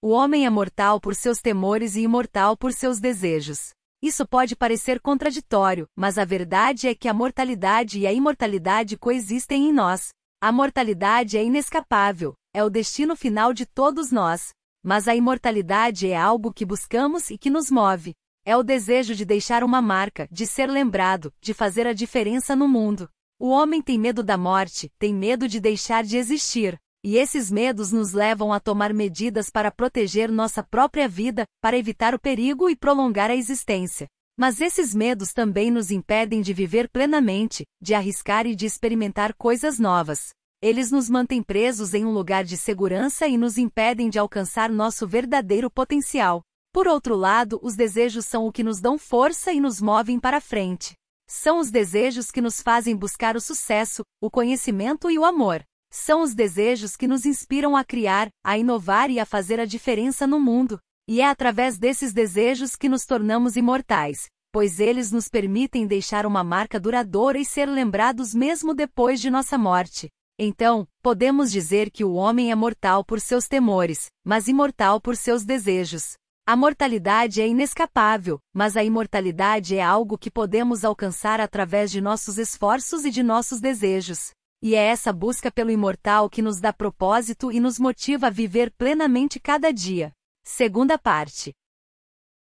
O homem é mortal por seus temores e imortal por seus desejos. Isso pode parecer contraditório, mas a verdade é que a mortalidade e a imortalidade coexistem em nós. A mortalidade é inescapável, é o destino final de todos nós. Mas a imortalidade é algo que buscamos e que nos move. É o desejo de deixar uma marca, de ser lembrado, de fazer a diferença no mundo. O homem tem medo da morte, tem medo de deixar de existir. E esses medos nos levam a tomar medidas para proteger nossa própria vida, para evitar o perigo e prolongar a existência. Mas esses medos também nos impedem de viver plenamente, de arriscar e de experimentar coisas novas. Eles nos mantêm presos em um lugar de segurança e nos impedem de alcançar nosso verdadeiro potencial. Por outro lado, os desejos são o que nos dão força e nos movem para frente. São os desejos que nos fazem buscar o sucesso, o conhecimento e o amor. São os desejos que nos inspiram a criar, a inovar e a fazer a diferença no mundo, e é através desses desejos que nos tornamos imortais, pois eles nos permitem deixar uma marca duradoura e ser lembrados mesmo depois de nossa morte. Então, podemos dizer que o homem é mortal por seus temores, mas imortal por seus desejos. A mortalidade é inescapável, mas a imortalidade é algo que podemos alcançar através de nossos esforços e de nossos desejos. E é essa busca pelo imortal que nos dá propósito e nos motiva a viver plenamente cada dia. Segunda parte.